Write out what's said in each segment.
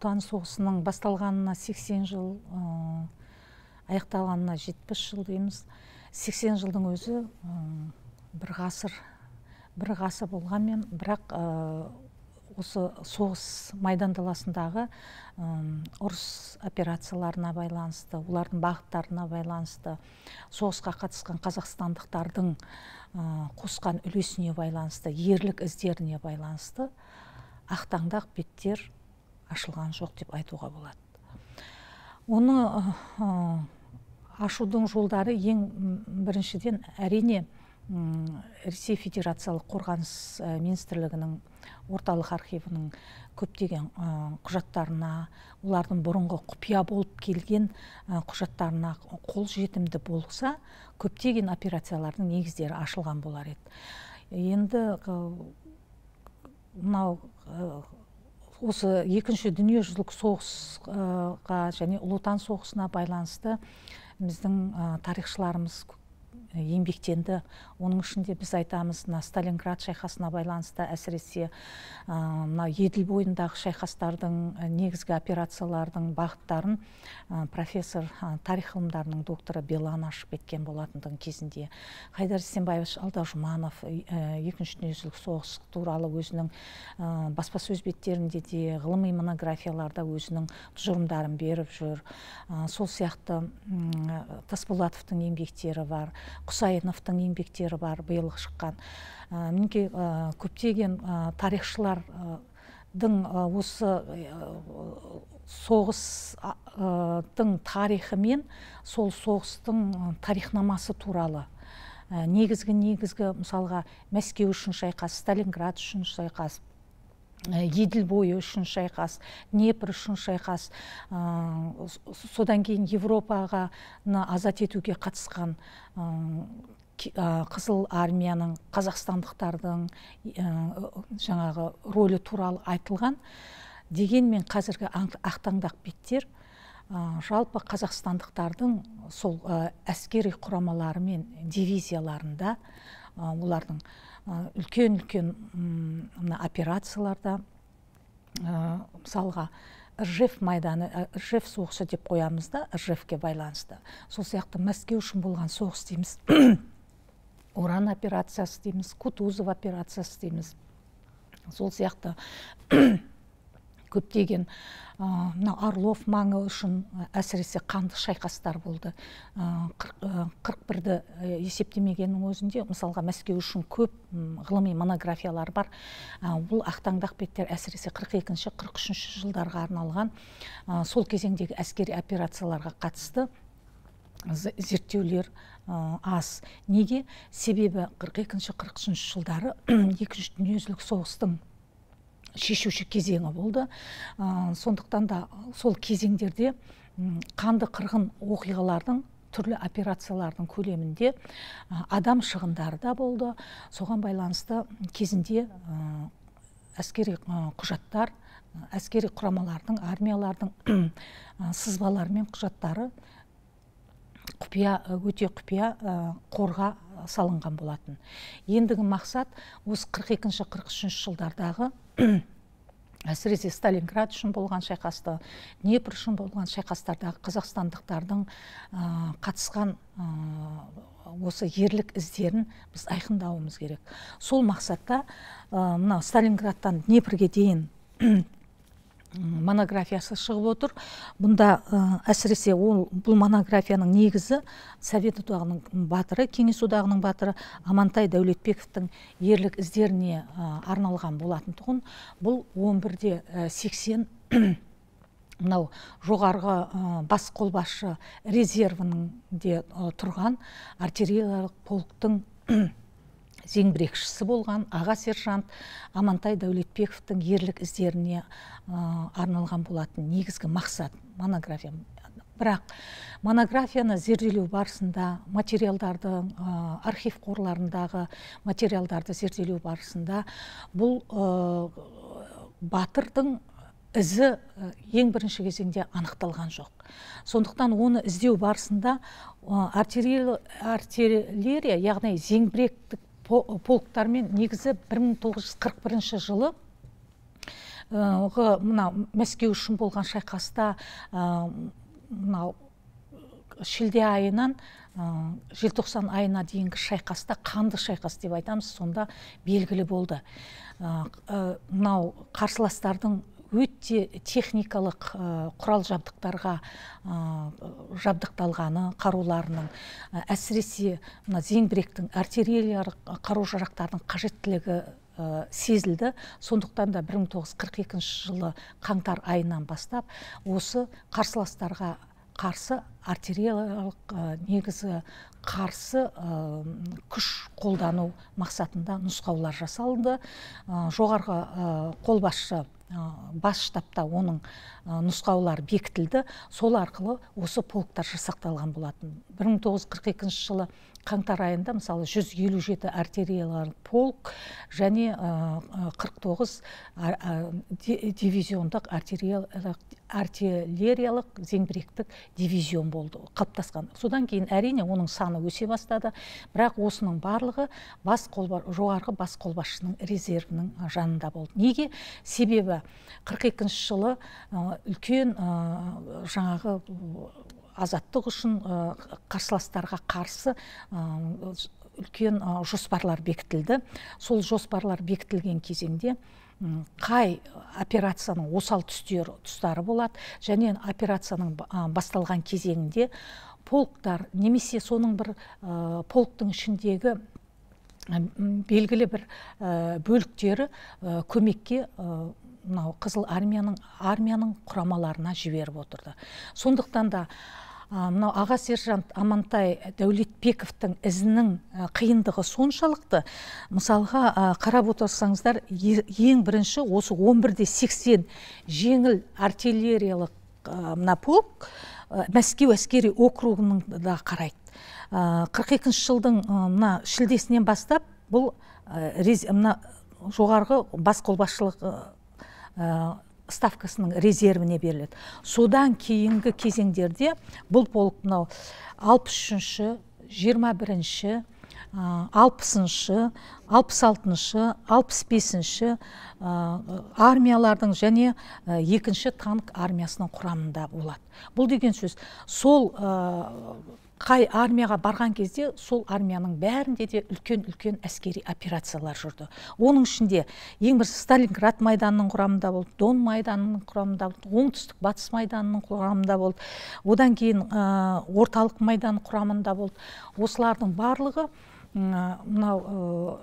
отан соғысының басталғанына 80 жыл ә, аяқталғанына 70 жыл дейміз 80 жылдың өзі бір ғасыр бір ғасыр болғанмен бірақ осы соғыс майдан даласындағы ұрыс операцияларына байланысты олардың бағыттарына байланысты соғысқа қатысқан қазақстандықтардың қосқан үлесіне байланысты ерлік іздеріне байланысты ақтаңдақ беттер ашылған жоқ деп айтуға болады оны ашудың жолдары ең біріншіден әрине ресей федерациялық қорғаныс министрлігінің орталық архивінің көптеген құжаттарына олардың бұрынғы құпия болып келген құжаттарына қол жетімді болса көптеген операциялардың негіздері ашылған болар еді енді мынау осы екінші дүниежүзілік соғысқа және ұлы отан соғысына байланысты біздің тарихшыларымыз еңбектенді оның ішінде біз айтамыз мына сталинград шайқасына байланысты әсіресе мына еділ бойындағы шайқастардың негізгі операциялардың бағыттарын профессор тарих ғылымдарының докторы белан ашып кеткен болатындығын кезінде хайдар сембаевич алдажұманов екінші дүниежүзілік соғыс туралы өзінің баспасөз беттерінде де ғылыми монографияларда өзінің тұжырымдарын беріп жүр сол сияқты тасболатовтың еңбектері бар құсайыновтың еңбектері бар биылғы шыққан ә, мінекей ә, көптеген ә, тарихшылардың осы соғыстың тарихы мен сол соғыстың тарихнамасы туралы негізгі негізгі мысалға мәскеу үшін шайқас сталинград үшін шайқас еділ бойы үшін шайқас днепр үшін шайқас ә, содан кейін европаға азат етуге қатысқан қызыл армияның қазақстандықтардың ә, жаңағы рөлі туралы айтылған дегенмен қазіргі ақтаңдақ беттер жалпы қазақстандықтардың сол әскери құрамалары мен дивизияларында олардың үлкен үлкен мына операцияларда мысалға ржев майданы ржев соғысы деп қоямыз да ржевке байланысты сол сияқты мәскеу үшін болған соғыс дейміз уран операциясы дейміз кутузов операциясы дейміз сол сияқты көптеген мына орлов маңы үшін әсіресе қанды шайқастар болды қырық бірді есептемегеннің өзінде мысалға мәскеу үшін көп ғылыми монографиялар бар бұл ақтаңдақ беттер әсіресе қырық екінші қырық үшінші жылдарға арналған сол кезеңдегі әскери операцияларға қатысты зерттеулер аз неге себебі қырық екінші қырық үшінші жылдары екінші дүниежүзілік соғыстың шешуші кезеңі болды сондықтан да сол кезеңдерде қанды қырғын оқиғалардың түрлі операциялардың көлемінде адам шығындары да болды соған байланысты кезінде ә, әскери құжаттар әскери құрамалардың армиялардың ә, сызбалары мен құжаттары құпия өте құпия қорға салынған болатын ендігі мақсат осы 42 43 жылдардағы әсіресе сталинград үшін болған шайқасты днепр үшін болған шайқастардағы қазақстандықтардың қатысқан осы ерлік іздерін біз айқындауымыз керек сол мақсатта сталинградтан днепрге дейін монографиясы шығып отыр бұнда әсіресе ол бұл монографияның негізі совет одағының батыры кеңес одағының батыры амантай дәулетбековтың ерлік іздеріне арналған болатын тұғын бұл 11-де 80 мынау жоғарғы бас қолбасшы резервінің де тұрған артиллериялық полктың зеңбірекшісі болған аға сержант амантай дәулетбековтың ерлік іздеріне арналған болатын негізгі мақсат монография бірақ монографияны зерделеу барысында материалдарды архив қорларындағы материалдарды зерделеу барысында бұл батырдың ізі ең бірінші кезеңде анықталған жоқ сондықтан оны іздеу барысында артиллерия яғни зеңбіректік полктармен негізі 1941 жылы мына мәскеу үшін болған шайқаста мынау шілде айынан желтоқсан айына дейінгі шайқаста қанды шайқас деп айтамыз сонда белгілі болды мынау қарсыластардың өте техникалық э, құрал жабдықтарға э, жабдықталғаны қаруларының э, әсіресе мына зеңбіректің артиллериялық қару жарақтардың қажеттілігі сезілді сондықтан да 1942 жылы қаңтар айынан бастап осы қарсыластарға қарсы артериялық негізі қарсы күш қолдану мақсатында нұсқаулар жасалды жоғарғы қолбасшы бас штабта оның нұсқаулары бекітілді сол арқылы осы полктар жасақталған болатын 1942 жылы қаңтар айында мысалы 157 артериялар полк және 49 дивизиондық артериялық артиллериялық зеңбіректік дивизион болды қалыптасқан содан кейін әрине оның саны өсе бастады бірақ осының барлығы бас қолба, жоғарғы бас қолбасшының резервінің жанында болды неге себебі 42 екінші жылы үлкен жаңағы азаттық үшін қарсыластарға қарсы үлкен жоспарлар бекітілді сол жоспарлар бекітілген кезеңде қай операцияның осал түстер, тұстары болады және операцияның басталған кезеңінде полктар немесе соның бір полктың ішіндегі белгілі бір бөліктері көмекке мынау қызыл армияның армияның құрамаларына жіберіп отырды сондықтан да мынау аға сержант амантай дәулетбековтің ізінің қиындығы соншалықты мысалға қарап отырсаңыздар ең бірінші осы 11-де 80 жеңіл артиллериялық мына полк мәскеу әскери округының да қарайды қырық екінші жылдың мына шілдесінен бастап бұл мына жоғарғы бас қолбасшылық Э, ставкасының резервіне беріледі содан кейінгі кезеңдерде бұл полк мынау алпыс үшінші жиырма бірінші алпысыншы алпыс алтыншы алпыс бесінші армиялардың және екінші танк армиясының құрамында болады бұл деген сөз сол қай армияға барған кезде сол армияның бәрінде де үлкен үлкен әскери операциялар жүрді оның ішінде ең бірі сталинград майданының құрамында болды дон майданының құрамында болды оңтүстік батыс майданының құрамында болды одан кейін ә, орталық майдан құрамында болды осылардың барлығы мынау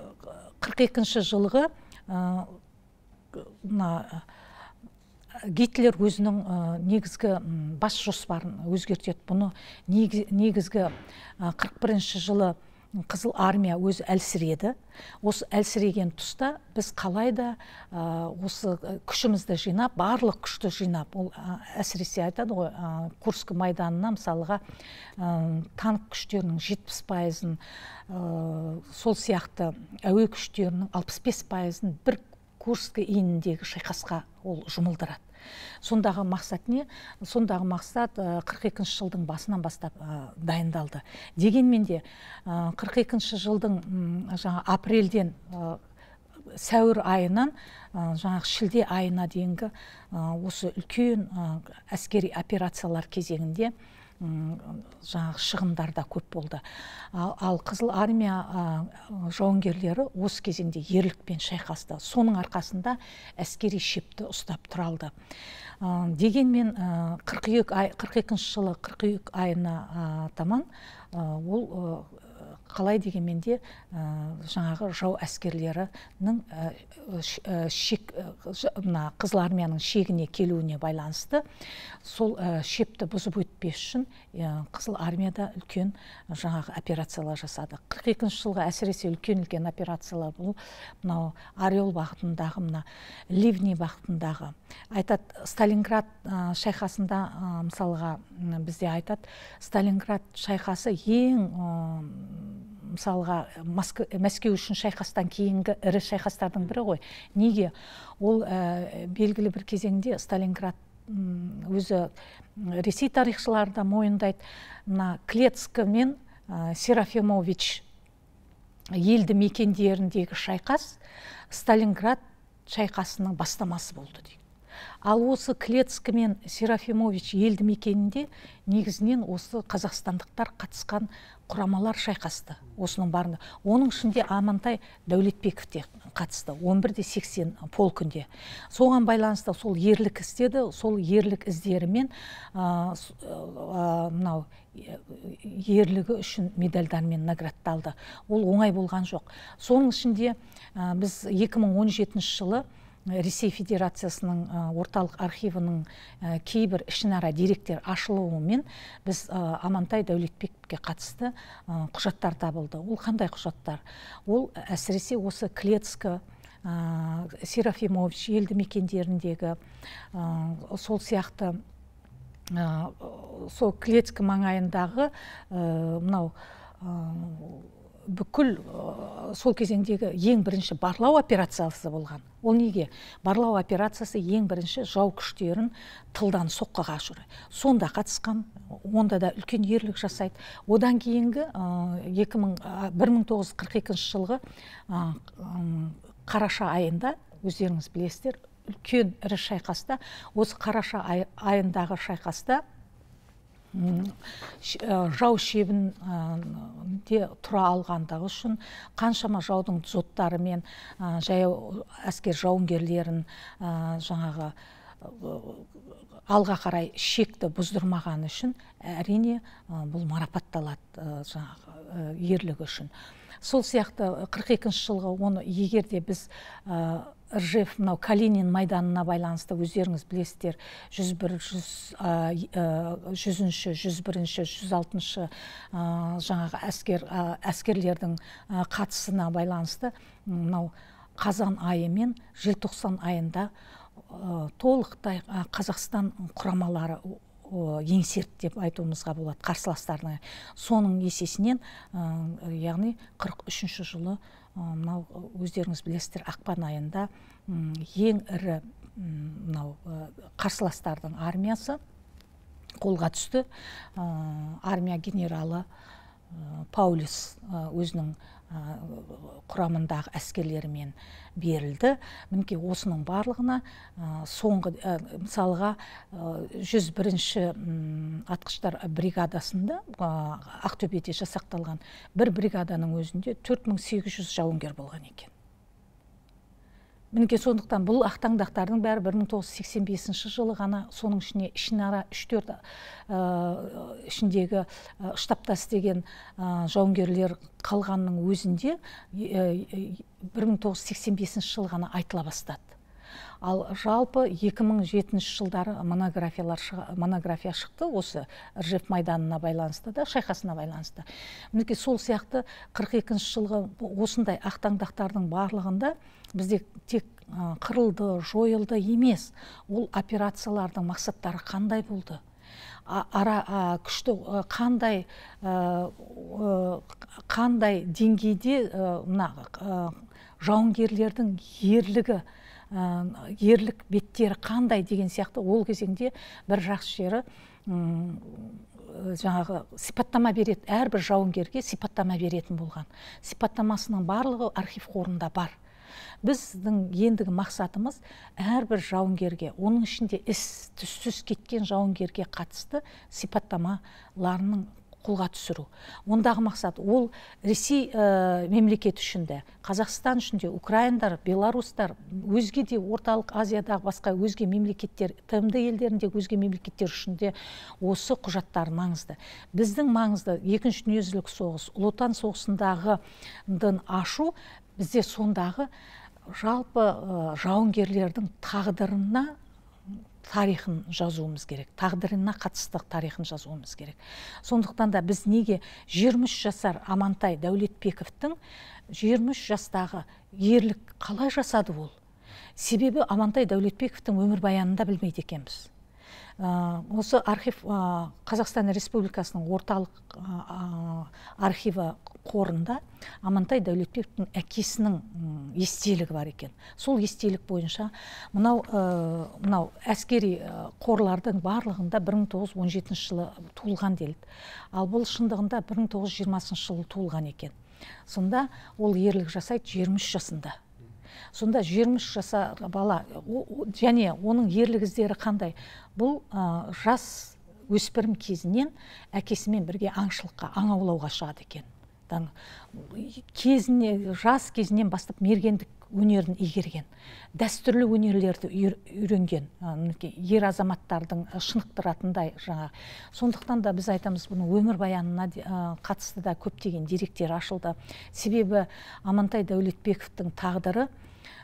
қырық екінші жылғы мына гитлер өзінің э, негізгі бас жоспарын өзгертеді бұны негізгі э, қырық бірінші жылы қызыл армия өзі әлсіреді осы әлсіреген тұста біз қалайда э, осы күшімізді жинап барлық күшті жинап ол әсіресе айтады ғой ә, курск майданына мысалға танк күштерінің жетпіс пайызын сол сияқты әуе күштерінің алпыс бес пайызын бір курск иініндегі шайқасқа ол жұмылдырады сондағы мақсат не сондағы мақсат э, қырық екінші жылдың басынан бастап э, дайындалды дегенмен де э, қырық екінші жылдың жаңа апрельден сәуір айынан жаңағы шілде айына дейінгі осы үлкен әскери операциялар кезеңінде жаңағы шығындар да көп болды ал, қызыл армия жауынгерлері осы кезеңде ерлікпен шайқасты соның арқасында әскери шепті ұстап тұра алды дегенмен 42 ай қырық жылы 42 айына таман ол қалай дегенмен де жаңағы жау әскерлерінің шек мына қызыл армияның шегіне келуіне байланысты сол шепті бұзып өтпес үшін қызыл армияда үлкен жаңағы операциялар жасады қырық екінші жылғы әсіресе үлкен үлкен операциялар бұл мынау орел бағытындағы мына ливни бағытындағы айтады сталинград шайқасында мысалға бізде айтады сталинград шайқасы ең мысалға э, э, мәскеу үшін шайқастан кейінгі ірі шайқастардың бірі ғой неге ол э, белгілі бір кезеңде сталинград өзі ресей тарихшылары да мойындайды мына клецк мен ә, серафимович елді мекендеріндегі шайқас сталинград шайқасының бастамасы болды дейді ал осы клецк мен серафимович елді мекенінде негізінен осы қазақстандықтар қатысқан құрамалар шайқасты осының барында оның ішінде амантай дәулетбеков те қатысты 11 де 80 полкінде соған байланысты сол ерлік істеді сол ерлік іздерімен мынау ерлігі үшін медальдармен наградталды ол оңай болған жоқ соның ішінде біз 2017 жылы ресей федерациясының орталық архивының кейбір ішінара деректер ашылуымен біз амантай дәулетбековке қатысты құжаттар табылды ол қандай құжаттар ол әсіресе осы клецко серафимович елді мекендеріндегі сол сияқты сол клецк маңайындағы мынау бүкіл сол кезеңдегі ең бірінші барлау операциясы болған ол неге барлау операциясы ең бірінші жау күштерін тылдан соққыға ұшыры сонда қатысқан онда да үлкен ерлік жасайды одан кейінгі екі мың бір жылғы қараша айында өздеріңіз білесіздер үлкен ірі шайқаста осы қараша айындағы шайқаста Э, жау шебін э, де тұра алғандығы үшін қаншама жаудың мен э, жаяу әскер жауынгерлерін жаңағы алға қарай шекті бұздырмағаны үшін әрине бұл марапатталады жаңағы ерлігі үшін сол сияқты 42 екінші жылғы оны егер де біз ржев мынау калинин майданына байланысты өздеріңіз білесіздер жүз бір жүз жүзінші жүз бірінші жүз алтыншы жаңағы әскер әскерлердің қатысына байланысты мынау қазан айы мен желтоқсан айында толықтай қазақстан құрамалары еңсерді деп айтуымызға болады қарсыластарына соның есесінен яғни 43 үшінші жылы мынау өздеріңіз білесіздер ақпан айында ең ірі мынау қарсыластардың армиясы қолға түсті армия генералы Паулис өзінің құрамындағы әскерлермен берілді мінекей осының барлығына соңғы мысалға 101 бірінші атқыштар бригадасында ақтөбеде жасақталған бір бригаданың өзінде 4800 жауынгер болған екен мінекей сондықтан бұл ақтаңдақтардың бәрі бір мың тоғыз жүз сексен бесінші жылы ғана соның ішіне ішінара үш төрт ішіндегі штабта істеген жауынгерлер қалғанның өзінде бір мың тоғыз жүз сексен бесінші жылы ғана айтыла бастады ал жалпы 2007 жылдары монографиялар шыға, монография шықты осы ржев майданына байланысты да шайқасына байланысты мінекей сол сияқты 42 екінші жылғы осындай ақтаңдақтардың барлығында бізде тек қырылды жойылды емес ол операциялардың мақсаттары қандай болды ара күшті қандай қандай деңгейде мына жауынгерлердің ерлігі ерлік беттері қандай деген сияқты ол кезеңде бір жақсы жері жаңағы сипаттама береді әрбір жауынгерге сипаттама беретін болған сипаттамасының барлығы архив қорында бар біздің ендігі мақсатымыз әрбір жауынгерге оның ішінде іс түссіз кеткен жауынгерге қатысты сипаттамаларының қолға түсіру ондағы мақсат ол ресей ә, э, мемлекеті үшін де қазақстан үшін де украиндар беларустар өзге де орталық азиядағы басқа өзге мемлекеттер тмд елдеріндегі өзге мемлекеттер үшін де осы құжаттар маңызды біздің маңызды екінші дүниежүзілік соғыс ұлы отан соғысындағы ашу бізде сондағы жалпы жауынгерлердің тағдырына тарихын жазуымыз керек тағдырына қатысты тарихын жазуымыз керек сондықтан да біз неге 23 жасар амантай дәулетбековтің 23 жастағы ерлік қалай жасады ол себебі амантай дәулетбековтің өмірбаянында білмейді екенбіз Э, осы архив э, қазақстан республикасының орталық э, архиві қорында амантай дәулетбековтің әкесінің естелігі бар екен сол естелік бойынша мынау мынау әскери қорлардың барлығында 1917 жылы туылған делді ал бұл шындығында 1920 жылы туылған екен сонда ол ерлік жасайды 23 жасында сонда жиырма үш жасар бала және оның ерлік іздері қандай бұл ә, жас өспірім кезінен әкесімен бірге аңшылыққа аң аулауға шығады екен кезіне жас кезінен бастап мергендік өнерін игерген дәстүрлі өнерлерді үйренген ер азаматтардың шынықтыратындай жаңа сондықтан да біз айтамыз бұның өмірбаянына қатысты да көптеген деректер ашылды себебі амантай дәулетбековтің тағдыры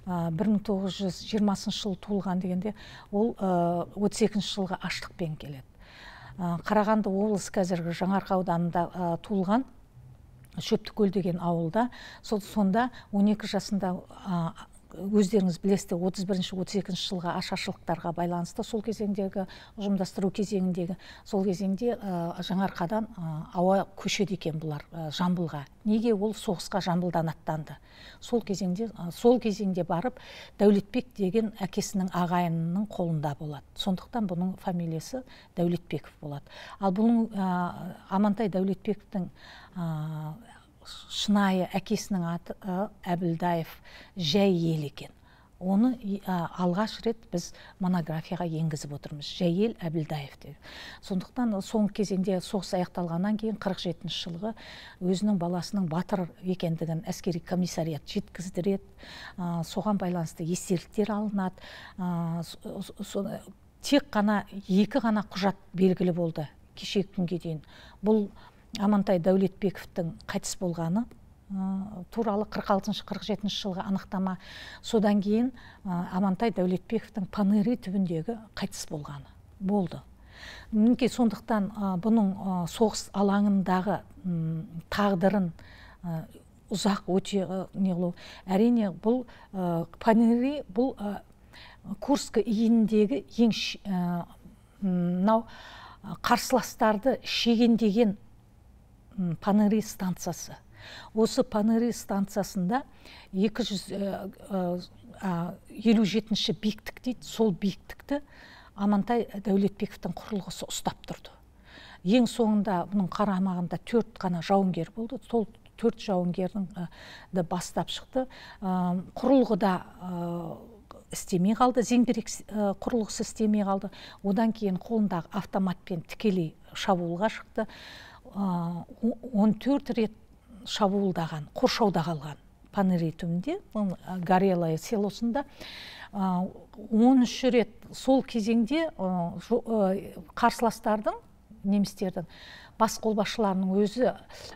бір мың тоғыз жүз жылы туылған дегенде ол отыз екінші жылғы аштықпен келеді қарағанды облысы қазіргі жаңарқа ауданында туылған шөптікөл деген ауылда сол сонда 12 жасында өздеріңіз білесіздер отыз бірінші отыз екінші жылғы ашаршылықтарға байланысты сол кезеңдегі ұжымдастыру кезеңіндегі сол кезеңде ә, жаңарқадан ауа көшеді екен бұлар ә, жамбылға неге ол соғысқа жамбылдан аттанды сол кезеңде сол кезеңде барып дәулетбек деген әкесінің ағайынының қолында болады сондықтан бұның фамилиясы дәулетбеков болады ал бұның ә, амантай дәулетбековтің шынайы әкесінің аты әбілдаев жәйел екен оны алғаш рет біз монографияға енгізіп отырмыз жәйел әбілдаев деп сондықтан соңғы кезеңде соғыс аяқталғаннан кейін 47 жетінші жылғы өзінің баласының батыр екендігін әскери комиссариат жеткіздіреді соған байланысты естеліктер алынады ә, тек қана екі ғана құжат белгілі болды кешегі күнге дейін бұл амантай Дәулетбековтың қайтыс болғаны туралы 46-47 жылғы анықтама содан кейін амантай Дәулетбековтың панери түбіндегі қайтыс болғаны болды мінекей сондықтан бұның соғыс алаңындағы тағдырын ұзақ өте неғылу әрине бұл панери бұл курскі иініндегі ең мынау қарсыластарды шегендеген панери станциясы осы панери станциясында 257 э, э, жетінші биіктік дейді сол биіктікті амантай дәулетбековтың құрылғысы ұстап тұрды ең соңында бұның қарамағында төрт қана жауынгер болды сол төрт жауынгердің э, бастап шықты құрылғы да істемей қалды зеңбірек құрылғысы істемей қалды одан кейін қолындағы автоматпен тікелей шабуылға шықты он төрт рет шабуылдаған қоршауда қалған панери түбінде горелое селосында он үш рет сол кезеңде қарсыластардың немістердің бас қолбасшыларының өзі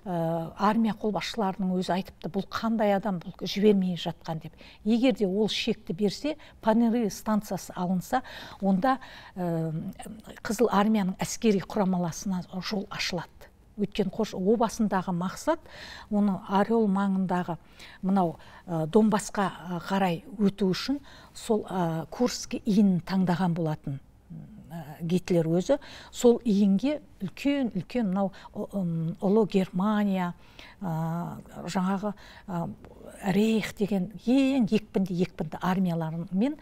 армия қолбасшыларының өзі айтыпты бұл қандай адам бұл жібермей жатқан деп егер де ол шекті берсе панери станциясы алынса онда қызыл армияның әскери құрамаласына жол ашылады өйткені қош басындағы мақсат оны орел маңындағы мынау ә, донбасқа қарай өту үшін сол ә, курский иінін таңдаған болатын гитлер өзі сол иінге үлкен үлкен мынау ұлы германия жаңағы ә, рейх деген ең екпінді екпінді армияларын мен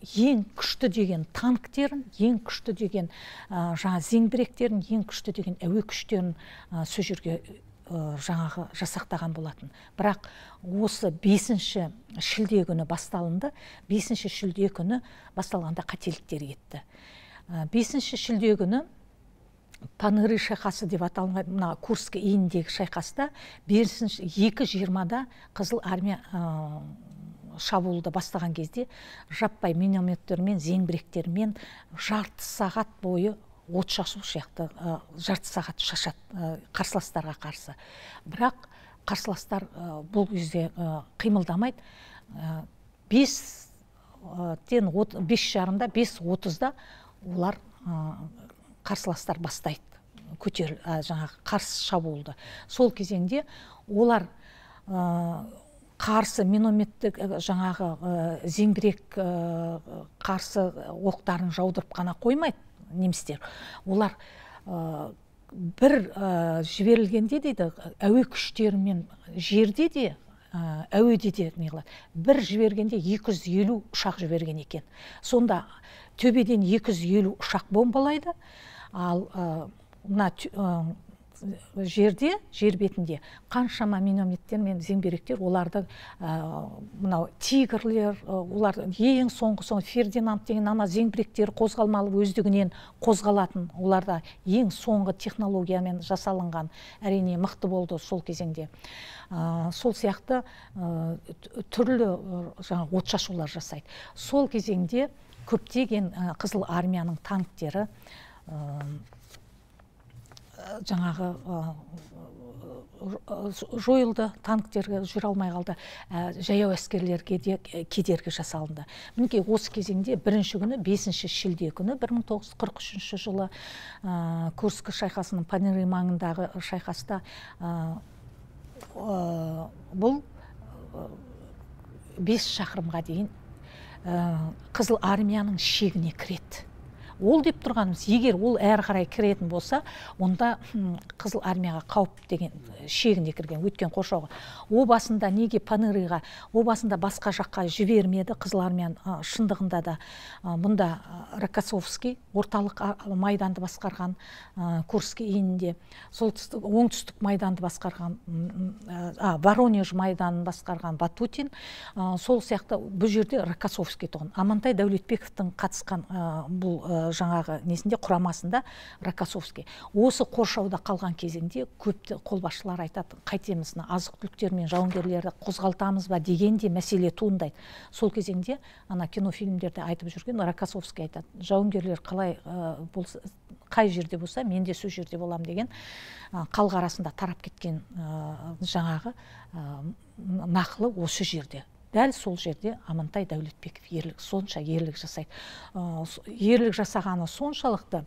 ең күшті деген танктерін ең күшті деген жаңа зеңбіректерін ең күшті деген әуе күштерін ә, сол жаңағы жасақтаған болатын бірақ осы бесінші шілде күні басталынды бесінші шілде күні басталғанда қателіктер кетті бесінші шілде күні паныры шайқасы деп аталған мына курск иініндегі шайқаста бесінші екі жиырмада қызыл армия шабуылды бастаған кезде жаппай минометтермен зеңбіректермен жарты сағат бойы от шашу сияқты ә, жарты сағат шашады қарсыластарға қарсы бірақ қарсыластар бұл кезде ә, қимылдамайды ә, жарында, от, бес жарымда бес отызда олар қарсыластар бастайды көтер жаңа қарсы шабуылды сол кезеңде олар қарсы минометтік э, жаңағы ә, зеңбірек э, қарсы оқтарын жаудырып қана қоймайды немістер олар бір ә, жіберілгенде дейді әуе күштерімен жерде де әуеде де неғылады бір жібергенде 250 ұшақ жіберген екен сонда төбеден 250 ұшақ бомбалайды ал мына жерде жер бетінде қаншама минометтер мен зеңбіректер оларды ә, мынау тигрлер олар ең соңғы соңғы фердинанд деген ана зеңбіректер қозғалмалы өздігінен қозғалатын оларда ең соңғы технологиямен жасалынған әрине мықты болды сол кезеңде сол сияқты түрлі жаңағы отшашулар жасайды сол кезеңде көптеген қызыл армияның танктері жаңағы жойылды танктерге жүре алмай қалды ә, жаяу әскерлерге де кедергі жасалынды мінекей осы кезеңде бірінші күні бесінші шілде күні 1943 жылы ә, курск шайқасының панери маңындағы шайқаста бұл бес шақырымға дейін қызыл армияның шегіне кіреді ол деп тұрғанымыз егер ол әрі қарай кіретін болса онда қызыл армияға қауіп деген шегіне кірген өткен қоршауға о басында неге панырыйға, о басында басқа жаққа жібермеді қызыл армияны шындығында да мұнда рокоссовский орталық майданды басқарған курск курский иінінде солтүстік оңтүстік майданды басқарған воронеж майданын басқарған батутин сол сияқты бұл жерде рокоссовский тұғын амантай дәулетбековтың қатысқан бұл жаңағы несінде құрамасында рокоссовский осы қоршауда қалған кезеңде көпті қолбасшылар айтады қайтеміз мына азық түліктер жауынгерлерді қозғалтамыз ба деген де мәселе туындайды сол кезеңде ана кинофильмдерде айтып жүрген рокоссовский айтады жауынгерлер қалай э, болса қай жерде болса мен де сол жерде боламын деген халық арасында тарап кеткен ә, жаңағы ә, нақылы осы жерде дәл сол жерде амантай дәулетбеков ерлік сонша ерлік жасайды ерлік жасағаны соншалықты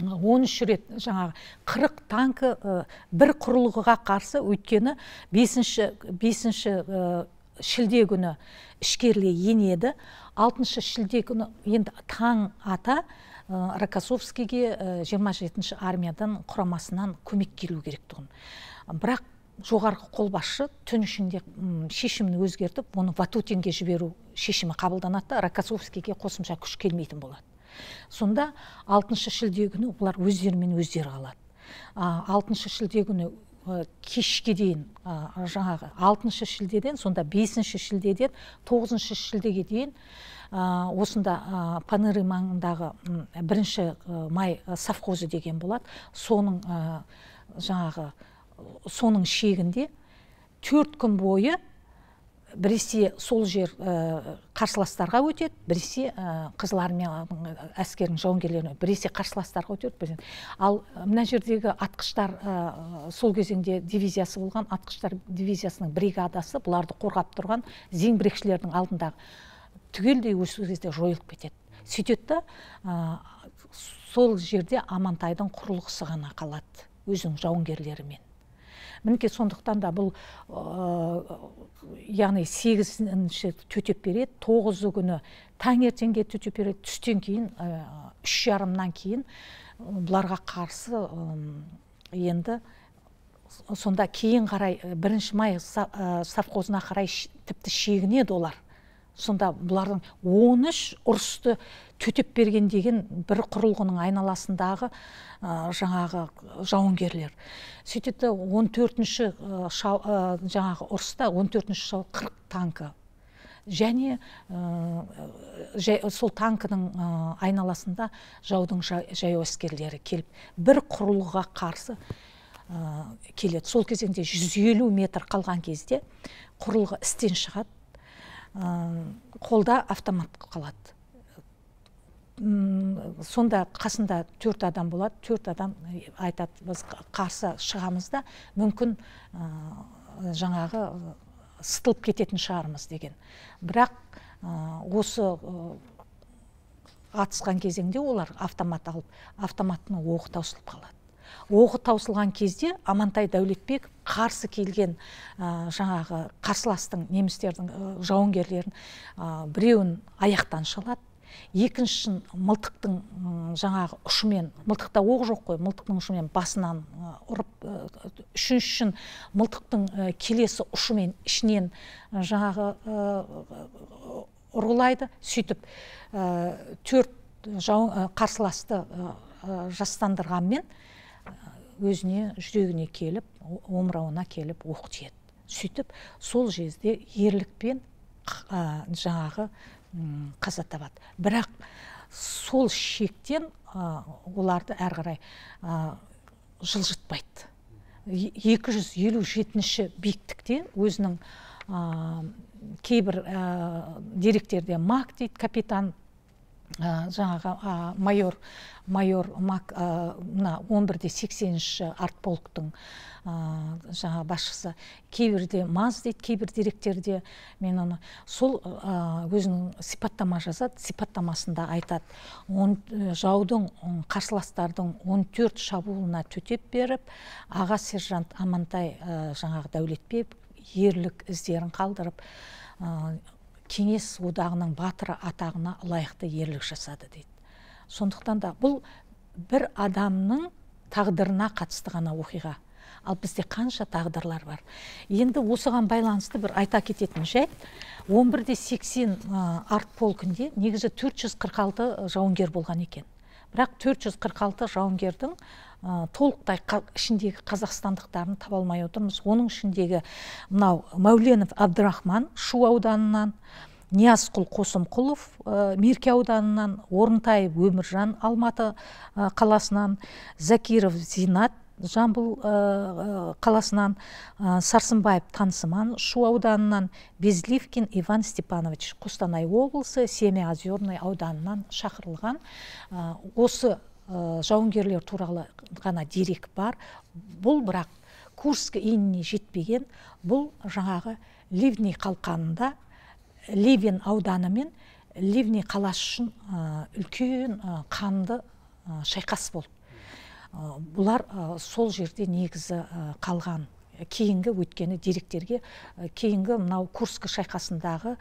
он үш рет жаңағы қырық танкі бір құрылғыға қарсы өйткені бесінші бесінші шілде күні ішкерле енеді алтыншы шілде күні енді таң ата ә, рокоссовскийге жиырма жетінші армиядан құрамасынан көмек келу керек тұғын бірақ жоғарғы қолбасшы түн ішінде шешімін өзгертіп оны ватутинге жіберу шешімі қабылданады да рокоссовскийге қосымша күш келмейтін болады сонда алтыншы шілде күні олар өздерімен өздері қалады алтыншы шілде күні кешке дейін жаңағы алтыншы шілдеден сонда бесінші шілдеден тоғызыншы шілдеге дейін осында ә, паныры маңындағы бірінші май совхозы деген болады соның жаңағы соның шегінде төрт күн бойы біресе сол жер ә, қарсыластарға өтеді біресе ә, қызыл армияның әскерінің жауынгерлеріне біресе қарсыластарға өтеді біресе. ал э, мына жердегі атқыштар ә, сол кезеңде дивизиясы болған атқыштар дивизиясының бригадасы бұларды қорғап тұрған зеңбірекшілердің алдындағы түгелдей осы кезде жойылып кетеді сөйтеді да сол жерде амантайдың құрылғысы ғана қалады өзінің жауынгерлерімен мінекей сондықтан да бұл яғни сегізінші төтеп береді тоғызы күні таңертеңге төтеп береді түстен кейін үш жарымнан кейін бұларға қарсы енді сонда кейін қарай бірінші май совхозына қарай тіпті шегінеді олар сонда бұлардың 13 ұрысты төтеп берген деген бір құрылғының айналасындағы ә, жаңағы жауынгерлер сөйтеді 14 төртінші жаңағы ұрыста 14 төртінші жау қырық танкі және сол танкінің айналасында жаудың жаяу әскерлері келіп бір құрылғыға қарсы келеді сол кезеңде 150 метр қалған кезде құрылғы істен шығады қолда автомат қалады сонда қасында төрт адам болады төрт адам айтады біз қарсы шығамыз да мүмкін жаңағы сытылып кететін шығармыз деген бірақ осы атысқан кезеңде олар автомат алып автоматтың оғы таусылып қалады оғы таусылған кезде амантай дәулетбек қарсы келген жаңағы қарсыластың немістердің жауынгерлерін біреуін аяқтан шалады екіншісін мылтықтың жаңағы ұшымен мылтықта оқ жоқ қой мылтықтың ұшымен басынан ұрып үшіншісін мылтықтың келесі ұшымен ішінен жаңағы ұрғылайды сөйтіп төрт қарсыласты жастандырғанмен өзіне жүрегіне келіп омырауына келіп оқ тиеді сөйтіп сол жезде ерлікпен ә, жаңағы қаза табады бірақ сол шектен оларды әрі қарай ә, жылжытпайды елу жетінші биіктікте өзінің кейбір деректерде мак дейді капитан жаңағы майор майор мак мына он бірде сексенінші артполктың жаңа басшысы кейбірде маз дейді кейбір деректерде мен оны сол өзінің сипаттама жазады сипаттамасында айтады он, э, жаудың қарсыластардың 14 шабуылына төтеп беріп аға сержант амантай э, жаңағы дәулетбек ерлік іздерін қалдырып кеңес одағының батыры атағына лайықты ерлік жасады дейді сондықтан да бұл бір адамның тағдырына қатысты ғана оқиға ал бізде қанша тағдырлар бар енді осыған байланысты бір айта кететін жайт 11 де 80 арт полкінде негізі 446 жауынгер болған екен бірақ 446 жауынгердің ә, толықтай қа, ішіндегі қазақстандықтарын таба алмай отырмыз оның ішіндегі мынау мәуленов абдрахман шу ауданынан ниязқұл қосымқұлов ә, мерке ауданынан орынтаев өміржан алматы қаласынан закиров зинат жамбыл қаласынан ә, сарсынбаев тансыман шу ауданынан безливкин иван степанович қостанай облысы семя ауданынан шақырылған осы Э, жауынгерлер туралы ғана дерек бар бұл бірақ курск иініне жетпеген бұл жаңағы ливни қалқанында ливен ауданы мен ливни қаласы үшін э, үлкен э, қанды шайқас болды бұлар сол жерде негізі қалған кейінгі өткені деректерге кейінгі мынау курск шайқасындағы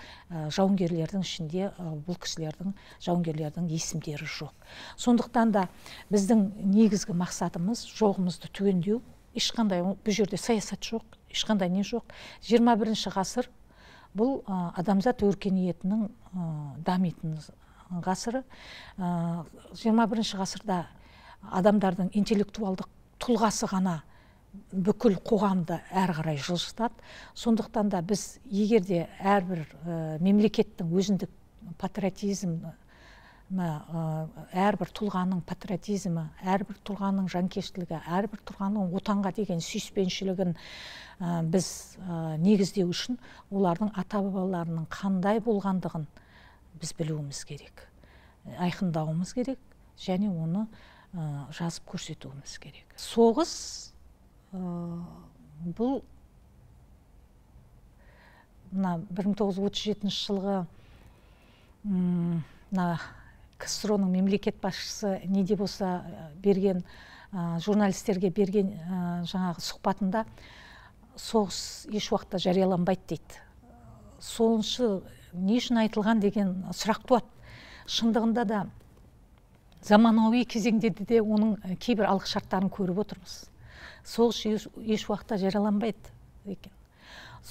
жауынгерлердің ішінде бұл кісілердің жауынгерлердің есімдері жоқ сондықтан да біздің негізгі мақсатымыз жоғымызды түгендеу ешқандай бұл жерде саясат жоқ ешқандай не жоқ 21 бірінші ғасыр бұл адамзат өркениетінің дамитын ғасыры жиырма бірінші ғасырда адамдардың интеллектуалдық тұлғасы ғана бүкіл қоғамды әрі қарай жылжытады сондықтан да біз егер де әрбір мемлекеттің өзіндік патриотизм, әрбір тұлғаның патриотизмі әрбір тұлғаның жанкештілігі әрбір тұлғаның отанға деген сүйіспеншілігін біз негіздеу үшін олардың ата бабаларының қандай болғандығын біз білуіміз керек айқындауымыз керек және оны жазып көрсетуіміз керек соғыс Э, бұл мына бір мың тоғыз жылғы мына ксро ның мемлекет басшысы не де болса э, берген ә, журналистерге берген жаңағы сұхбатында соғыс еш уақытта жарияланбайды дейді солыншы не үшін айтылған деген сұрақ туады шындығында да заманауи кезеңде де оның кейбір алғышарттарын көріп отырмыз соғыс еш, еш уақытта жараланбайды екен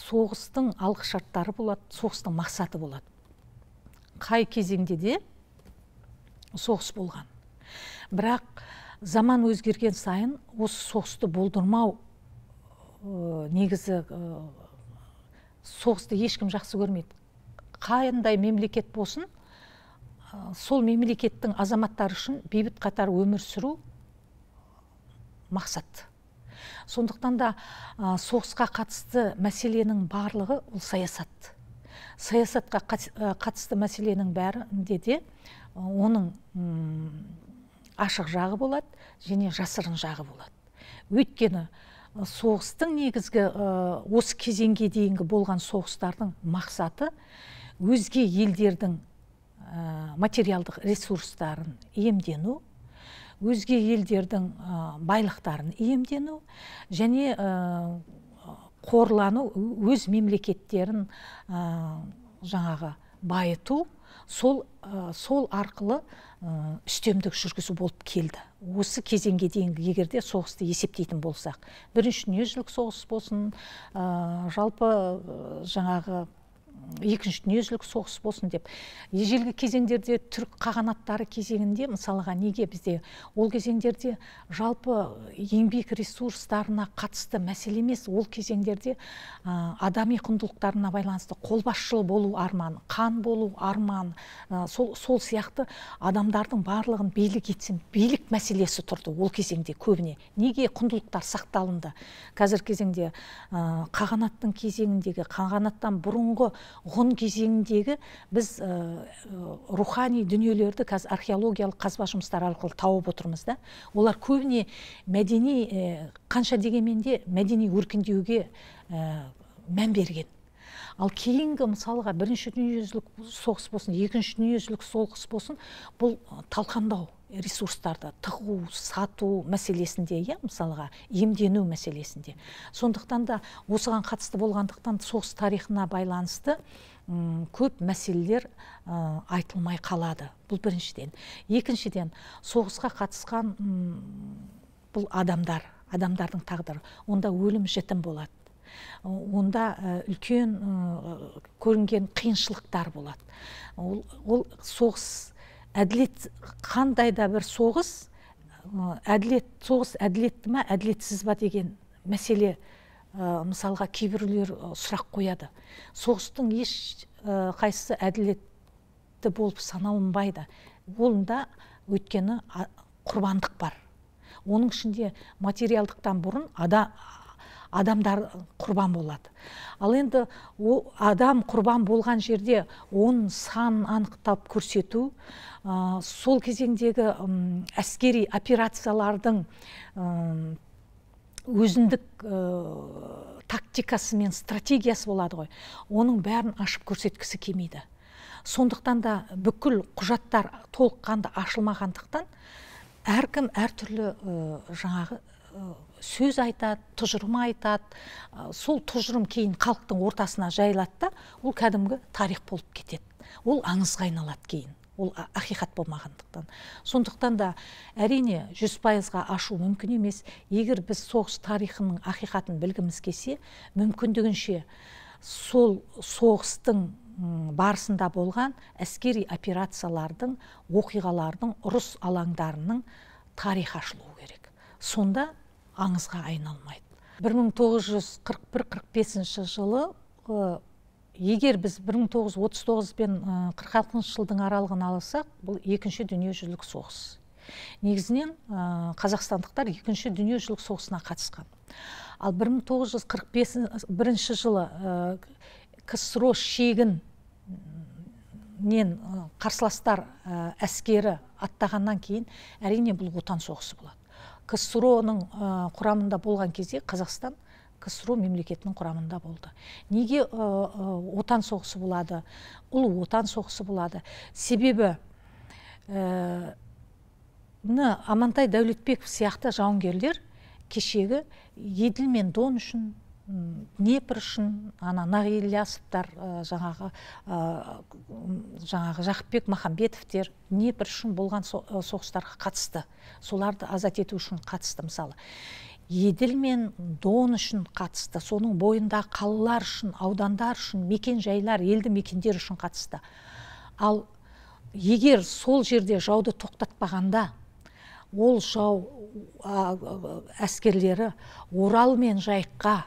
соғыстың алғышарттары болады соғыстың мақсаты болады қай кезеңде де соғыс болған бірақ заман өзгерген сайын осы соғысты болдырмау негізі ө, соғысты ешкім жақсы көрмейді қандай мемлекет болсын сол мемлекеттің азаматтары үшін бейбіт қатар өмір сүру мақсат сондықтан да соғысқа қатысты мәселенің барлығы ол саясат саясатқа қатысты мәселенің бәрінде де оның ашық жағы болады және жасырын жағы болады өйткені соғыстың негізгі осы кезеңге дейінгі болған соғыстардың мақсаты өзге елдердің материалдық ресурстарын емдену, өзге елдердің байлықтарын иемдену және қорлану өз мемлекеттерін жаңағы байыту сол сол арқылы үстемдік жүргізу болып келді осы кезеңге дейінгі егер де соғысты есептейтін болсақ бірінші дүниежүзілік соғыс болсын жалпы жаңағы екінші дүниежүзілік соғыс болсын деп ежелгі кезеңдерде түрік қағанаттары кезеңінде мысалға неге бізде ол кезеңдерде жалпы еңбек ресурстарына қатысты мәселе емес ол кезеңдерде ә, адами құндылықтарына байланысты қолбасшыл болу арман қан болу арман сол, сол сияқты адамдардың барлығын билік етсін, билік мәселесі тұрды ол кезеңде көбіне неге құндылықтар сақталынды қазіргі кезеңде ә, қағанаттың кезеңіндегі қағанаттан бұрынғы ғұн кезеңіндегі біз рухани дүниелерді қазір археологиялық қазба жұмыстары арқылы тауып отырмыз да олар көбіне мәдени қанша дегенмен де мәдени өркендеуге мән берген ал кейінгі мысалға бірінші дүниежүзілік соғыс болсын екінші дүниежүзілік соғыс болсын бұл талқандау ресурстарды тығу сату мәселесінде иә мысалға емдену мәселесінде сондықтан да осыған қатысты болғандықтан соғыс тарихына байланысты ұм, көп мәселелер айтылмай қалады бұл біріншіден екіншіден соғысқа қатысқан ұм, бұл адамдар адамдардың тағдыры онда өлім жітім болады онда үлкен көрінген қиыншылықтар болады ол, ол соғыс әділет қандай да бір соғыс әділет соғыс әділетті ма әділетсіз ба деген мәселе мысалға кейбіреулер сұрақ қояды соғыстың еш ә, қайсысы әділетті болып саналынбайды онда өйткені құрбандық бар оның ішінде материалдықтан бұрын ада адамдар құрбан болады ал енді о, адам құрбан болған жерде оның санын анықтап көрсету сол кезеңдегі әскери операциялардың өзіндік ә, тактикасы мен стратегиясы болады ғой оның бәрін ашып көрсеткісі келмейді сондықтан да бүкіл құжаттар толыққанды ашылмағандықтан әркім әртүрлі ә, жаңағы сөз айтады тұжырым айтады сол тұжырым кейін халықтың ортасына жайылады да ол кәдімгі тарих болып кетеді ол аңызға айналады кейін ол ақиқат болмағандықтан сондықтан да әрине жүз пайызға ашу мүмкін емес егер біз соғыс тарихының ақиқатын білгіміз келсе мүмкіндігінше сол соғыстың барысында болған әскери операциялардың оқиғалардың ұрыс алаңдарының тарихы ашылуы керек сонда аңызға айналмайды 1941 45 жылы егер біз 1939 бен 46 жылдың аралығын алсақ бұл екінші дүниежүзілік соғыс негізінен қазақстандықтар екінші дүниежүзілік соғысына қатысқан ал 1941 жылы ксро шегіннен қарсыластар әскері аттағаннан кейін әрине бұл отан соғысы болады ксро ның құрамында болған кезде қазақстан ксро мемлекетінің құрамында болды неге отан соғысы болады ұлы отан соғысы болады себебі ә, амантай дәулетбеков сияқты жауынгерлер кешегі еділ мен дон үшін днепр үшін ана нағил э, жаңағы э, жаңағы жақыпбек махамбетовтер днепр үшін болған э, соғыстарға қатысты соларды азат ету үшін қатысты мысалы еділ мен дон үшін қатысты соның бойында қалалар үшін аудандар үшін мекен жайлар елді мекендер үшін қатысты ал егер сол жерде жауды тоқтатпағанда ол жау әскерлері орал мен жайыққа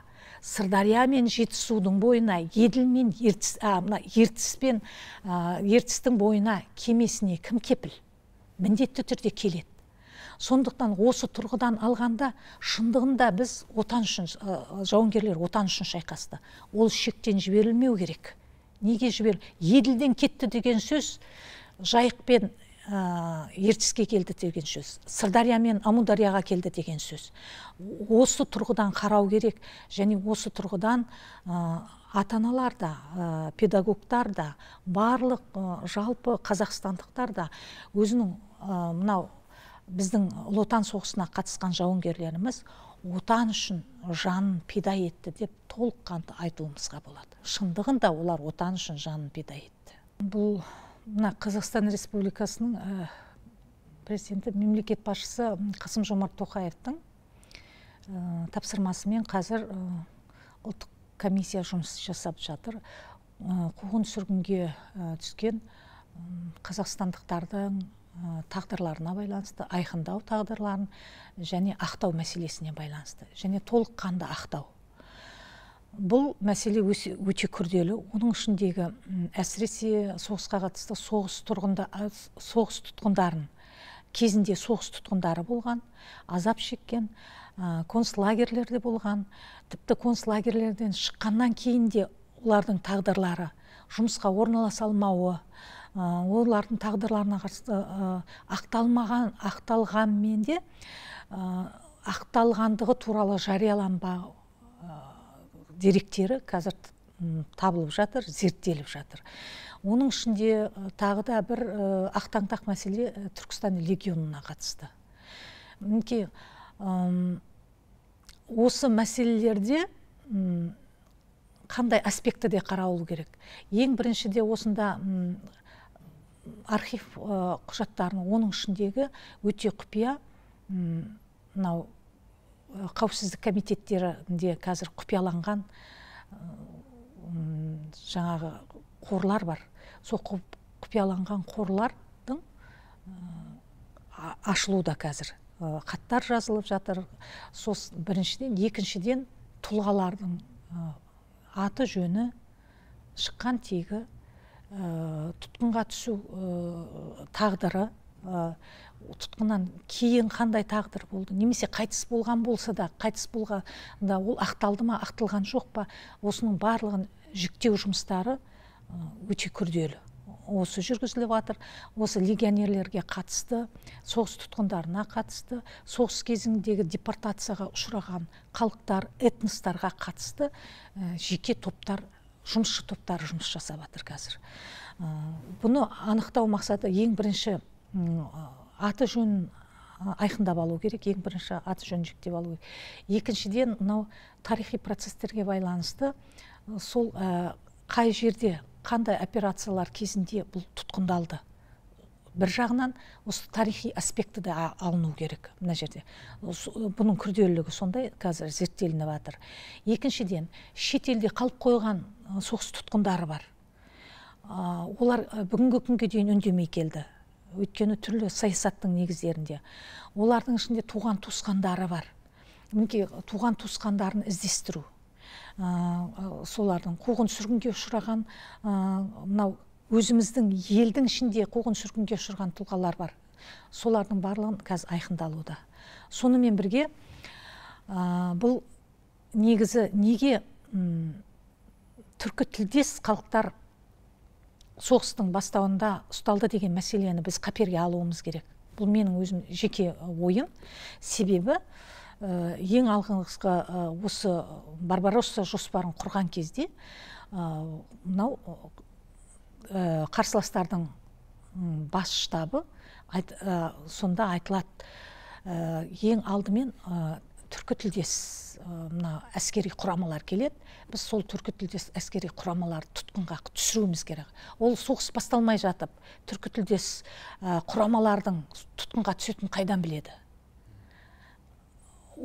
сырдария мен жетісудың бойына еділ мен ертіс а, мына ертіс пен ертістің бойына кемесіне кім кепіл міндетті түрде келеді сондықтан осы тұрғыдан алғанда шындығында біз отан үшін жауынгерлер отан үшін шайқасты ол шектен жіберілмеу керек неге жібер еділден кетті деген сөз жайықпен ә, ертіске келді деген сөз сырдария мен амударияға келді деген сөз осы тұрғыдан қарау керек және осы тұрғыдан ә, ата аналар да ә, педагогтар да барлық ә, жалпы қазақстандықтар да өзінің мынау біздің ұлы отан соғысына қатысқан жауынгерлеріміз отан үшін жанын пида етті деп толыққанды айтуымызға болады шындығында олар отан үшін жанын пида етті бұл мына қазақстан республикасының ә, президенті мемлекет басшысы қасым жомарт тоқаевтың ә, тапсырмасымен қазір ә, комиссия жұмыс жасап жатыр қуғын сүргінге түскен қазақстандықтардың тағдырларына байланысты айқындау тағдырларын және ақтау мәселесіне байланысты және толыққанды ақтау бұл мәселе өте күрделі оның ішіндегі әсіресе соғысқа қатысты соғыс тұрғында соғыс тұтқындарын кезінде соғыс тұтқындары болған азап шеккен ә, концлагерлерде болған тіпті концлагерлерден шыққаннан кейін де олардың тағдырлары жұмысқа орналаса алмауы олардың тағдырларына қатысты ақталмаған ақталғанмен де ақталғандығы туралы жарияланбау деректері қазір табылып жатыр зерттеліп жатыр оның ішінде тағы да бір ақтаңтақ мәселе түркістан легионына қатысты мінекей осы мәселелерде қандай аспектіде қаралу керек ең біріншіде осында архив құжаттарының оның ішіндегі өте құпия мынау қауіпсіздік комитеттерінде қазір құпияланған жаңағы қорлар бар сол құпияланған қорлардың ашылуда қазір хаттар жазылып жатыр сосын біріншіден екіншіден тұлғалардың аты жөні шыққан тегі тұтқынға түсу тағдыры тұтқыннан кейін қандай тағдыр болды немесе қайтыс болған болса да қайтыс болғанда ол ақталды ма ақталған жоқ па осының барлығын жүктеу жұмыстары өте күрделі осы жүргізіліп жатыр осы легионерлерге қатысты соғыс тұтқындарына қатысты соғыс кезіндегі депортацияға ұшыраған халықтар этностарға қатысты ә, жеке топтар жұмысшы топтар жұмыс жасап жатыр қазір ә, бұны анықтау мақсаты ең бірінші аты жөн айқындап алу керек ең бірінші аты жөн жіктеп алу керек екіншіден мынау тарихи процестерге байланысты сол ә, қай жерде қандай операциялар кезінде бұл тұтқындалды бір жағынан осы тарихи аспекті де алыну керек мына жерде бұның күрделілігі сондай қазір зерттелініп жатыр екіншіден шетелде қалып қойған соғыс тұтқындары бар олар бүгінгі күнге дейін үндемей келді өйткені түрлі саясаттың негіздерінде олардың ішінде туған туысқандары бар мінекей туған туысқандарын іздестіру ә, ә солардың қуғын сүргінге ұшыраған ә, мынау өзіміздің елдің ішінде қуғын сүргінге ұшыраған тұлғалар бар солардың барлығын қазір айқындалуда сонымен бірге ә, бұл негізі неге түркі тілдес халықтар соғыстың бастауында ұсталды деген мәселені біз қаперге алуымыз керек бұл менің өзім жеке ойым себебі ең алғашқы осы барбаросса жоспарын құрған кезде мынау ә, қарсыластардың бас штабы айт, сонда айтылады ең алдымен түркі тілдес мына әскери құрамалар келеді біз сол түркі тілдес әскери құрамаларды тұтқынға түсіруіміз керек ол соғыс басталмай жатып түркі тілдес құрамалардың тұтқынға түсетінін қайдан біледі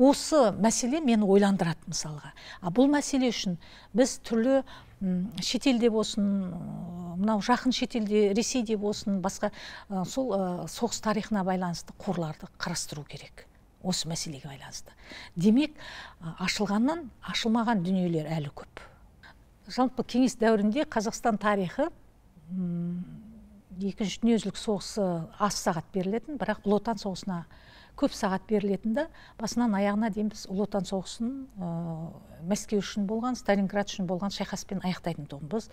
осы мәселе мені ойландырады мысалға а бұл мәселе үшін біз түрлі шетелде болсын мынау жақын шетелде ресейде болсын басқа сол соғыс тарихына байланысты қорларды қарастыру керек осы мәселеге байланысты демек ашылғаннан ашылмаған дүниелер әлі көп жалпы кеңес дәуірінде қазақстан тарихы екінші дүниежүзілік соғысы аз сағат берілетін бірақ ұлы отан соғысына көп сағат берілетін да басынан аяғына дейін біз ұлы отан соғысын ә, мәскеу үшін болған сталинград үшін болған шайқаспен аяқтайтын тұғынбыз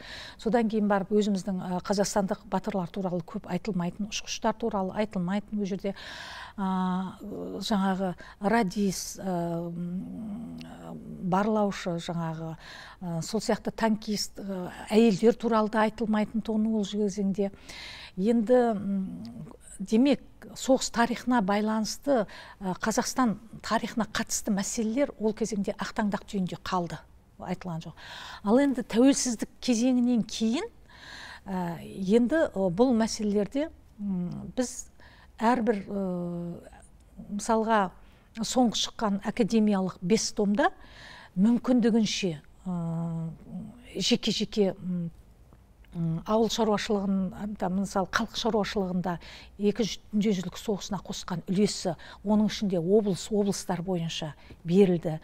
содан кейін барып өзіміздің э, қазақстандық батырлар туралы көп айтылмайтын ұшқыштар туралы айтылмайтын ол жерде ә, жаңағы радис барлаушы жаңағы ә, сол сияқты танкист э, әйелдер туралы да айтылмайтын тоны ол кезеңде енді демек соғыс тарихына байланысты э, қазақстан тарихына қатысты мәселелер ол кезеңде ақтаңдақ түйінде қалды айтылған жоқ ал енді тәуелсіздік кезеңінен кейін енді бұл мәселелерде біз әрбір мысалға соңғы шыққан академиялық бес томда мүмкіндігінше жеке жеке ауыл шаруашылығын мысалы халық шаруашылығында екі дүниежүзілік соғысына қосқан үлесі оның ішінде облыс облыстар бойынша берілді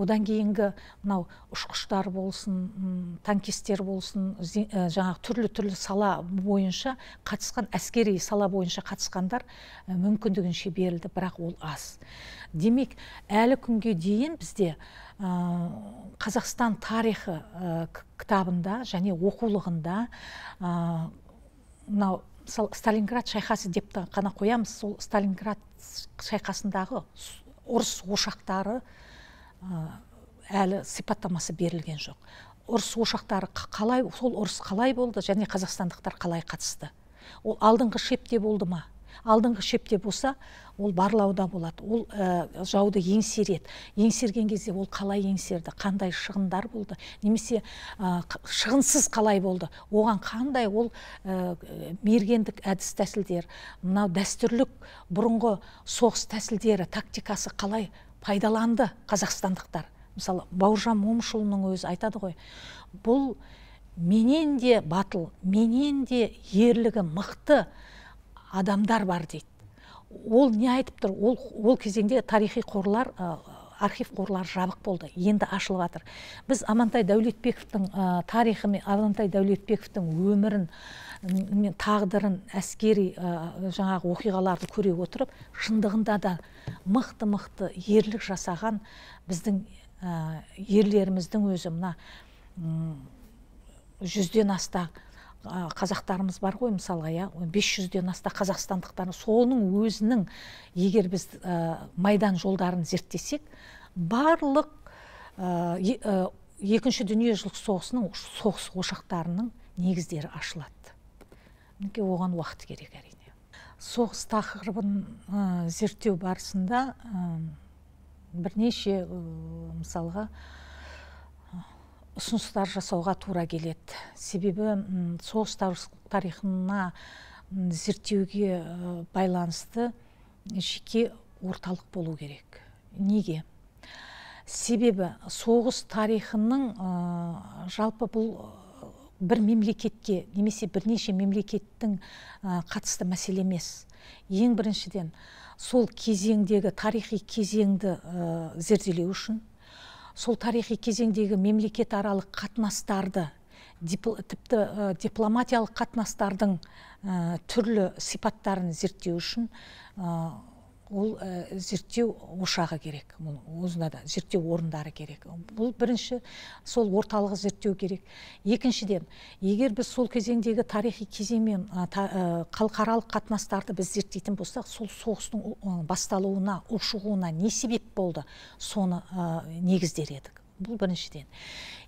одан кейінгі мынау ұшқыштар болсын танкистер болсын жаңағы түрлі түрлі сала бойынша қатысқан әскери сала бойынша қатысқандар мүмкіндігінше берілді бірақ ол аз демек әлі күнге дейін бізде Э, қазақстан тарихы э, кітабында және оқулығында э, мынау мысалы сталинград шайқасы деп қана қоямыз сол сталинград шайқасындағы ұрыс ошақтары әлі сипаттамасы берілген жоқ ұрыс ошақтары қалай сол ұрыс қалай болды және қазақстандықтар қалай қатысты ол алдыңғы шепте болды ма алдыңғы шепте болса ол барлауда болады ол ә, жауды еңсереді еңсерген кезде ол қалай еңсерді қандай шығындар болды немесе ә, шығынсыз қалай болды оған қандай ол ә, мергендік әдіс тәсілдер мынау дәстүрлік бұрынғы соғыс тәсілдері тактикасы қалай пайдаланды қазақстандықтар мысалы бауыржан момышұлының өзі айтады ғой бұл менен де батыл менен де ерлігі мықты адамдар бар дейді ол не айтып тұр ол, ол кезеңде тарихи қорлар архив қорлар жабық болды енді ашылып жатыр біз амантай дәулетбековтың ә, тарихы мен амантай дәулетбековтың өмірін мен тағдырын әскери ә, жаңағы оқиғаларды көре отырып шындығында да мықты мықты ерлік жасаған біздің ә, ерлеріміздің өзі мына жүзден астам қазақтарымыз бар ғой мысалға иә бес жүзден аста қазақстандықтар соның өзінің егер біз майдан жолдарын зерттесек барлық екінші дүниежүзілік соғысының соғыс ошақтарының негіздері ашылады мінекей оған уақыт керек әрине соғыс тақырыбын зерттеу барысында бірнеше мысалға ұсыныстар жасауға тура келеді себебі соғыс тарихына зерттеуге байланысты жеке орталық болу керек неге себебі соғыс тарихының жалпы бұл бір мемлекетке немесе бірнеше мемлекеттің қатысты мәселе емес ең біріншіден сол кезеңдегі тарихи кезеңді зерделеу үшін сол тарихи кезеңдегі мемлекетаралық қатынастарды тіпті дипломатиялық қатынастардың түрлі сипаттарын зерттеу үшін ол э, зерттеу ошағы керек өзіне да зерттеу орындары керек бұл бірінші сол орталығы зерттеу керек екіншіден егер біз сол кезеңдегі тарихи кезең мен э, халықаралық қатынастарды біз зерттейтін болсақ сол соғыстың басталуына ушығуына не себеп болды соны негіздер едік бұл біріншіден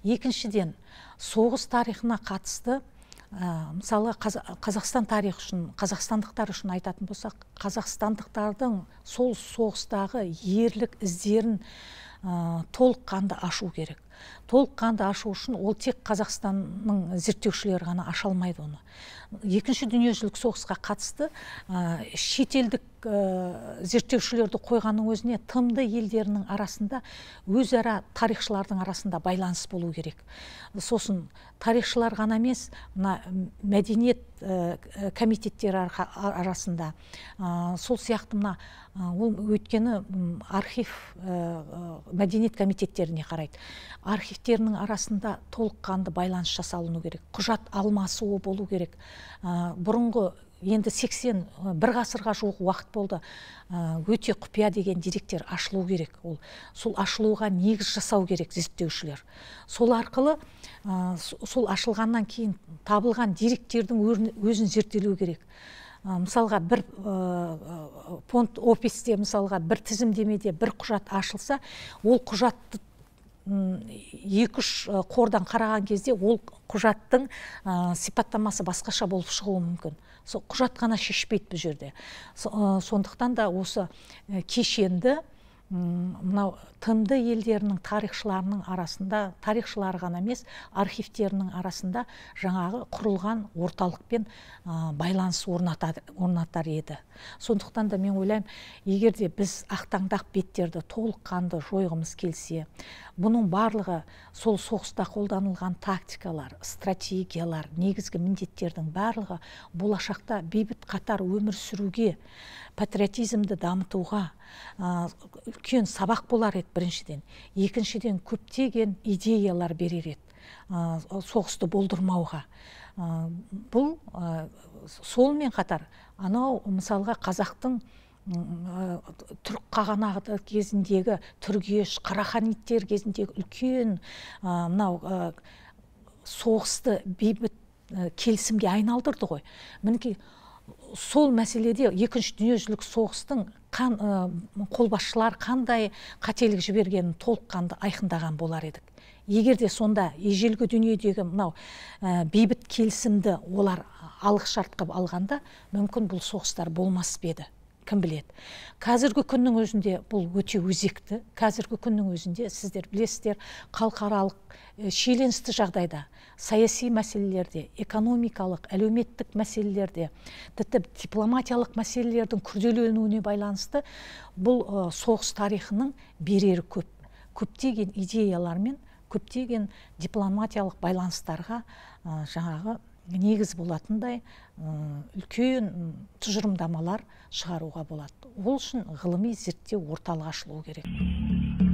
екіншіден соғыс тарихына қатысты ә, мысалы қаз, қазақстан тарихы үшін қазақстандықтар үшін айтатын болсақ қазақстандықтардың сол соғыстағы ерлік іздерін ә, толыққанды ашу керек толыққанды ашу үшін ол тек қазақстанның зерттеушілері ғана аша алмайды оны екінші дүниежүзілік соғысқа қатысты ә, шетелдік ә, зерттеушілерді қойғанның өзіне тмд елдерінің арасында өзара тарихшылардың арасында байланыс болу керек сосын тарихшылар ғана емес мына мәдениет комитеттері арасында сол сияқты мына ол өйткені архив мәдениет комитеттеріне қарайды архивтерінің арасында толыққанды байланыс жасалыну керек құжат алмасуы болу керек ә, бұрынғы енді 80 бір ғасырға жуық уақыт болды өте құпия деген деректер ашылу керек ол сол ашылуға негіз жасау керек зерттеушілер сол арқылы сол ашылғаннан кейін табылған деректердің өзін зерттелу керек мысалға бір ә, понт офисте мысалға бір тізімдемеде бір құжат ашылса ол құжатты екі үш қордан қараған кезде ол құжаттың ә, сипаттамасы басқаша болып шығуы мүмкін сол құжат қана шешпейді бұл жерде сондықтан да осы кешенді мынау тмд елдерінің тарихшыларының арасында тарихшылар ғана емес архивтерінің арасында жаңағы құрылған орталықпен ә, байланыс орнатар, орнатар еді сондықтан да мен ойлаймын егер де біз ақтаңдақ беттерді толыққанды жойғымыз келсе бұның барлығы сол соғыста қолданылған тактикалар стратегиялар негізгі міндеттердің барлығы болашақта бейбіт қатар өмір сүруге патриотизмді дамытуға үлкен сабақ болар еді біріншіден екіншіден көптеген идеялар берер еді соғысты болдырмауға бұл солмен қатар анау мысалға қазақтың түрік қағанағы кезіндегі түргеш қараханиттер кезіндегі үлкен мынау соғысты бейбіт келісімге айналдырды ғой мінекей сол мәселеде екінші дүниежүзілік соғыстың қан, қолбасшылар қандай қателік жібергенін толыққанды айқындаған болар едік егер де сонда ежелгі дүниедегі мынау ә, бейбіт келісімді олар алғышарт қылып алғанда мүмкін бұл соғыстар болмас па еді кім біледі қазіргі күннің өзінде бұл өте өзекті қазіргі күннің өзінде сіздер білесіздер халықаралық шиеленісті жағдайда саяси мәселелерде экономикалық әлеуметтік мәселелерде тіпті дипломатиялық мәселелердің күрделенуіне байланысты бұл соғыс тарихының берері көп көптеген идеялар мен көптеген дипломатиялық байланыстарға жаңағы негіз болатындай үлкен тұжырымдамалар шығаруға болады ол үшін ғылыми зерттеу орталығы ашылуы керек